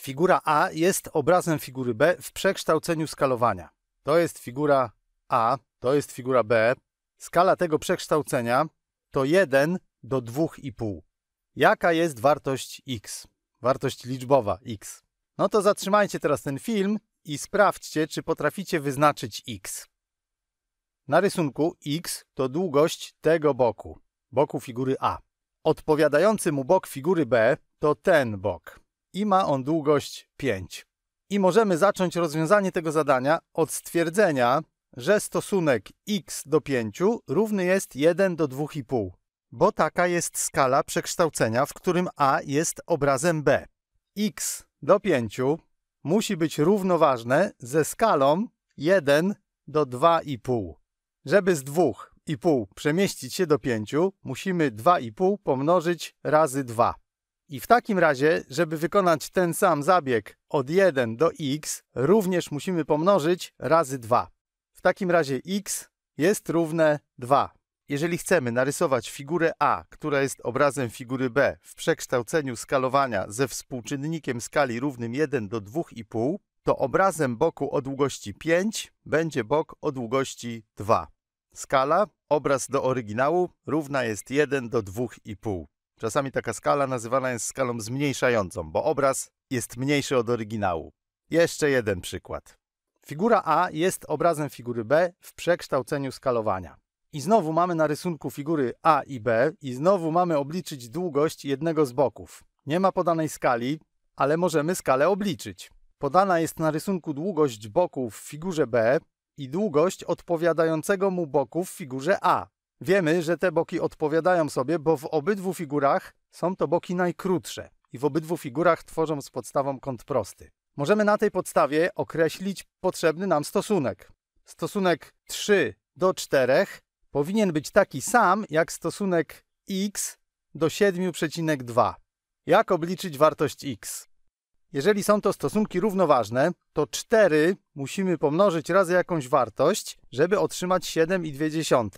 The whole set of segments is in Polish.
Figura A jest obrazem figury B w przekształceniu skalowania. To jest figura A, to jest figura B. Skala tego przekształcenia to 1 do 2,5. Jaka jest wartość x? Wartość liczbowa x. No to zatrzymajcie teraz ten film i sprawdźcie, czy potraficie wyznaczyć x. Na rysunku x to długość tego boku, boku figury A. Odpowiadający mu bok figury B to ten bok i ma on długość 5. I możemy zacząć rozwiązanie tego zadania od stwierdzenia, że stosunek x do 5 równy jest 1 do 2,5, bo taka jest skala przekształcenia, w którym a jest obrazem b. x do 5 musi być równoważne ze skalą 1 do 2,5. Żeby z 2,5 przemieścić się do 5, musimy 2,5 pomnożyć razy 2. I w takim razie, żeby wykonać ten sam zabieg od 1 do x, również musimy pomnożyć razy 2. W takim razie x jest równe 2. Jeżeli chcemy narysować figurę A, która jest obrazem figury B w przekształceniu skalowania ze współczynnikiem skali równym 1 do 2,5, to obrazem boku o długości 5 będzie bok o długości 2. Skala, obraz do oryginału, równa jest 1 do 2,5. Czasami taka skala nazywana jest skalą zmniejszającą, bo obraz jest mniejszy od oryginału. Jeszcze jeden przykład. Figura A jest obrazem figury B w przekształceniu skalowania. I znowu mamy na rysunku figury A i B, i znowu mamy obliczyć długość jednego z boków. Nie ma podanej skali, ale możemy skalę obliczyć. Podana jest na rysunku długość boku w figurze B i długość odpowiadającego mu boku w figurze A. Wiemy, że te boki odpowiadają sobie, bo w obydwu figurach są to boki najkrótsze i w obydwu figurach tworzą z podstawą kąt prosty. Możemy na tej podstawie określić potrzebny nam stosunek. Stosunek 3 do 4 powinien być taki sam jak stosunek x do 7,2. Jak obliczyć wartość x? Jeżeli są to stosunki równoważne, to 4 musimy pomnożyć razy jakąś wartość, żeby otrzymać 7,2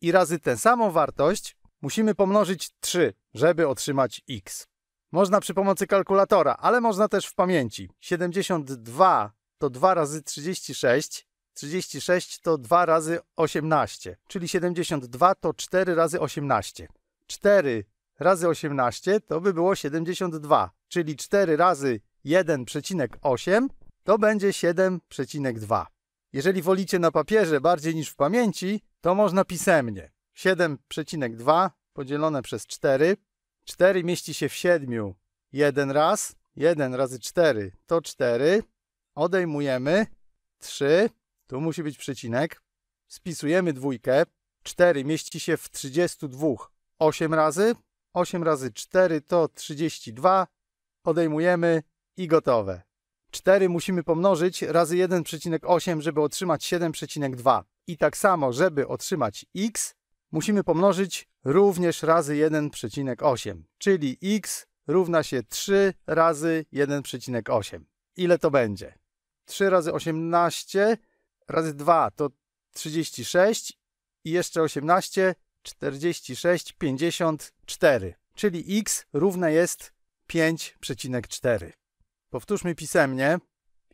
i razy tę samą wartość musimy pomnożyć 3, żeby otrzymać x. Można przy pomocy kalkulatora, ale można też w pamięci. 72 to 2 razy 36, 36 to 2 razy 18, czyli 72 to 4 razy 18. 4 razy 18 to by było 72, czyli 4 razy 1,8 to będzie 7,2. Jeżeli wolicie na papierze bardziej niż w pamięci, to można pisemnie. 7,2 podzielone przez 4. 4 mieści się w 7 jeden raz. 1 razy 4 to 4. Odejmujemy 3. Tu musi być przecinek. Spisujemy dwójkę. 4 mieści się w 32 8 razy. 8 razy 4 to 32. Odejmujemy i gotowe. 4 musimy pomnożyć razy 1,8, żeby otrzymać 7,2. I tak samo, żeby otrzymać x, musimy pomnożyć również razy 1,8, czyli x równa się 3 razy 1,8. Ile to będzie? 3 razy 18 razy 2 to 36 i jeszcze 18, 46, 54, czyli x równe jest 5,4. Powtórzmy pisemnie.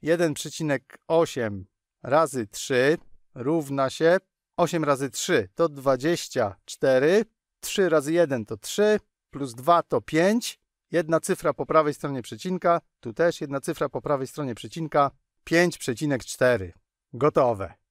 1,8 razy 3 równa się 8 razy 3 to 24, 3 razy 1 to 3, plus 2 to 5, jedna cyfra po prawej stronie przecinka, tu też jedna cyfra po prawej stronie przecinka, 5,4. Gotowe.